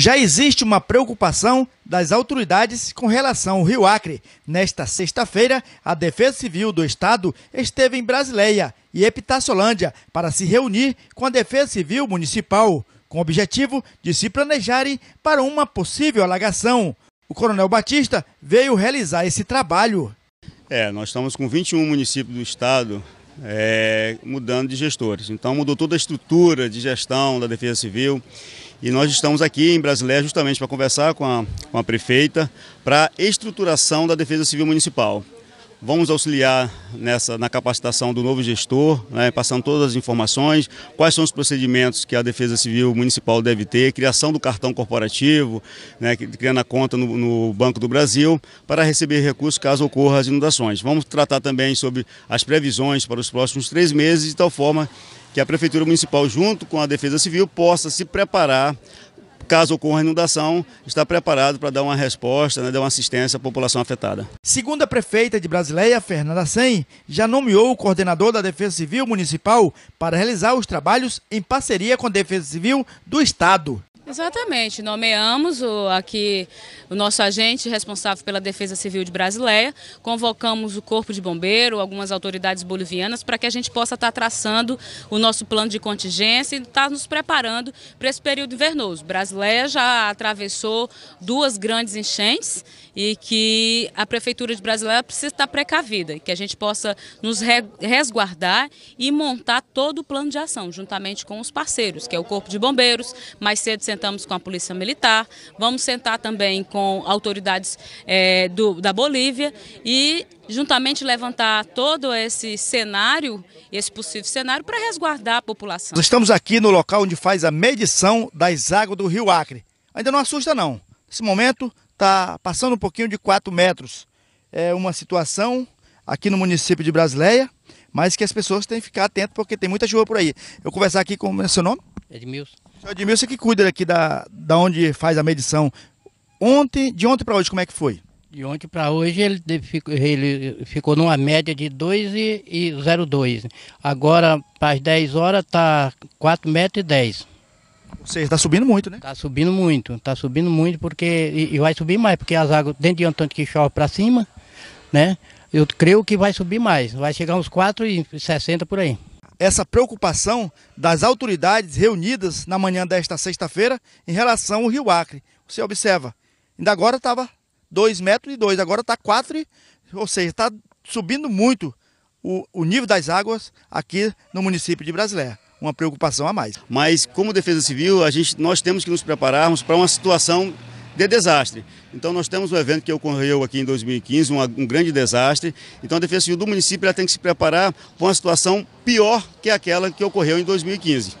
Já existe uma preocupação das autoridades com relação ao Rio Acre. Nesta sexta-feira, a Defesa Civil do Estado esteve em Brasileia e Epitaciolândia para se reunir com a Defesa Civil Municipal, com o objetivo de se planejarem para uma possível alagação. O Coronel Batista veio realizar esse trabalho. É, nós estamos com 21 municípios do Estado é, mudando de gestores. Então mudou toda a estrutura de gestão da Defesa Civil e nós estamos aqui em Brasileia justamente para conversar com a, com a prefeita para a estruturação da Defesa Civil Municipal. Vamos auxiliar nessa, na capacitação do novo gestor, né, passando todas as informações, quais são os procedimentos que a Defesa Civil Municipal deve ter, criação do cartão corporativo, né, criando a conta no, no, Banco do Brasil, para receber recursos caso ocorra as inundações. Vamos tratar também sobre as previsões para os próximos três meses, de tal forma que a Prefeitura Municipal, junto com a Defesa Civil, possa se preparar caso ocorra inundação, está preparado para dar uma resposta, né, dar uma assistência à população afetada. Segundo a prefeita de Brasileia, Fernanda Sen, já nomeou o coordenador da Defesa Civil Municipal para realizar os trabalhos em parceria com a Defesa Civil do Estado. Exatamente, nomeamos o, aqui o nosso agente responsável pela Defesa Civil de Brasileia, convocamos o Corpo de Bombeiro, algumas autoridades bolivianas, para que a gente possa estar traçando o nosso plano de contingência e estar nos preparando para esse período invernoso. Brasileia já atravessou duas grandes enchentes e que a Prefeitura de Brasileia precisa estar precavida, que a gente possa nos resguardar e montar todo o plano de ação, juntamente com os parceiros, que é o Corpo de Bombeiros, mais cedo sentamos com a Polícia Militar, vamos sentar também com autoridades é, do, da Bolívia e juntamente levantar todo esse cenário, esse possível cenário, para resguardar a população. Nós estamos aqui no local onde faz a medição das águas do Rio Acre. Ainda não assusta não. Nesse momento está passando um pouquinho de 4 metros. É uma situação aqui no município de Brasileia, mas que as pessoas têm que ficar atentas porque tem muita chuva por aí. Eu vou conversar aqui com o seu nome? Edmilson. Seu Edmilson que cuida aqui da, da onde faz a medição. Ontem, de ontem para hoje, como é que foi? De ontem para hoje ele ficou, ele ficou numa média de 2,02. Agora, para as 10 horas, está 4,10 metros. Ou seja, está subindo muito, né? Está subindo muito, está subindo muito porque. E, e, vai subir mais, porque as águas dentro de um tanto que chove para cima, né? Eu creio que vai subir mais, vai chegar uns 4,60 por aí essa preocupação das autoridades reunidas na manhã desta sexta-feira em relação ao Rio Acre. Você observa, ainda agora estava 2,2 metros e dois, agora está 4, ou seja, está subindo muito o, o nível das águas aqui no município de Brasileia. uma preocupação a mais. Mas como Defesa Civil, a gente, nós temos que nos prepararmos para uma situação de desastre. Então nós temos um evento que ocorreu aqui em 2015, um, um grande desastre. Então a Defesa Civil do município tem que se preparar para uma situação pior que aquela que ocorreu em 2015.